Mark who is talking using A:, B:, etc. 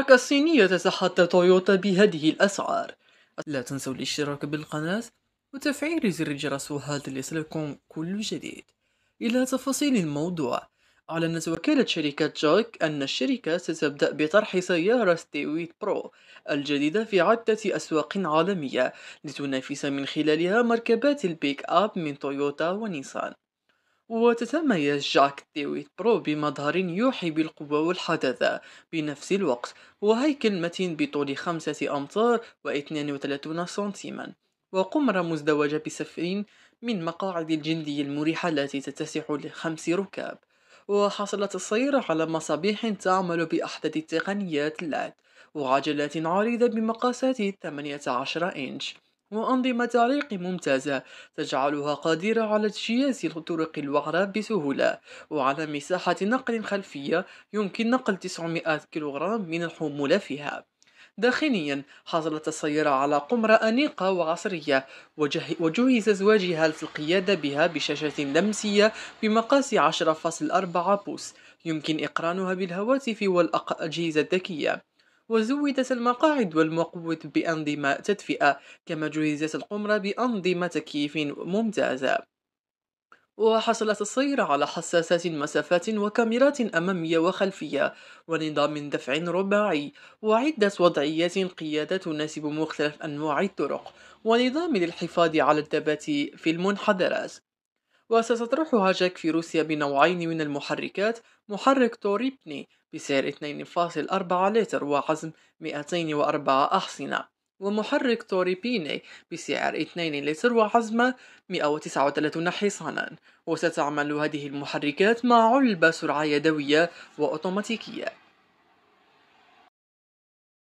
A: الشركة الصينية تتحدى تويوتا بهذه الأسعار لا تنسوا الاشتراك بالقناة وتفعيل زر الجرس وهذا ليصلكم كل جديد إلى تفاصيل الموضوع أعلنت وكالة شركة جاك أن الشركة ستبدأ بطرح سيارة ستيويت برو الجديدة في عدة أسواق عالمية لتنافس من خلالها مركبات البيك أب من تويوتا ونيسان وتتميز جاك ديويت برو بمظهر يوحي بالقوة والحداثة بنفس الوقت وهيكل متين بطول خمسة أمتار واثنان وثلاثون سنتيما وقمرة مزدوجة بسفرين من مقاعد الجندي المريحة التي تتسع لخمس ركاب وحصلت السيارة على مصابيح تعمل بأحدث التقنيات لات وعجلات عريضة بمقاسات 18 إنش وأنظمة طريق ممتازة تجعلها قادرة على اجتياز طرق الوعرة بسهولة وعلى مساحة نقل خلفية يمكن نقل 900 كيلوغرام من الحمولة فيها داخليا حصلت السيارة على قمرة أنيقة وعصرية وجهز زواجها القيادة بها بشاشة لمسية بمقاس 10.4 بوص يمكن إقرانها بالهواتف والأجهزة الذكية وزودت المقاعد والمقود بأنظمة تدفئة كما جهزت القمرة بأنظمة تكييف ممتازة وحصلت السيارة على حساسات مسافات وكاميرات أمامية وخلفية ونظام دفع رباعي وعدة وضعيات قيادة تناسب مختلف أنواع الطرق ونظام للحفاظ على الثبات في المنحدرات وستطرحها جاك في روسيا بنوعين من المحركات محرك توريبني بسعر 2.4 لتر وعزم 204 أحصنة ومحرك توريبيني بسعر 2 لتر وعزم 139 حصانا وستعمل هذه المحركات مع علبة سرعة يدوية وأوتوماتيكية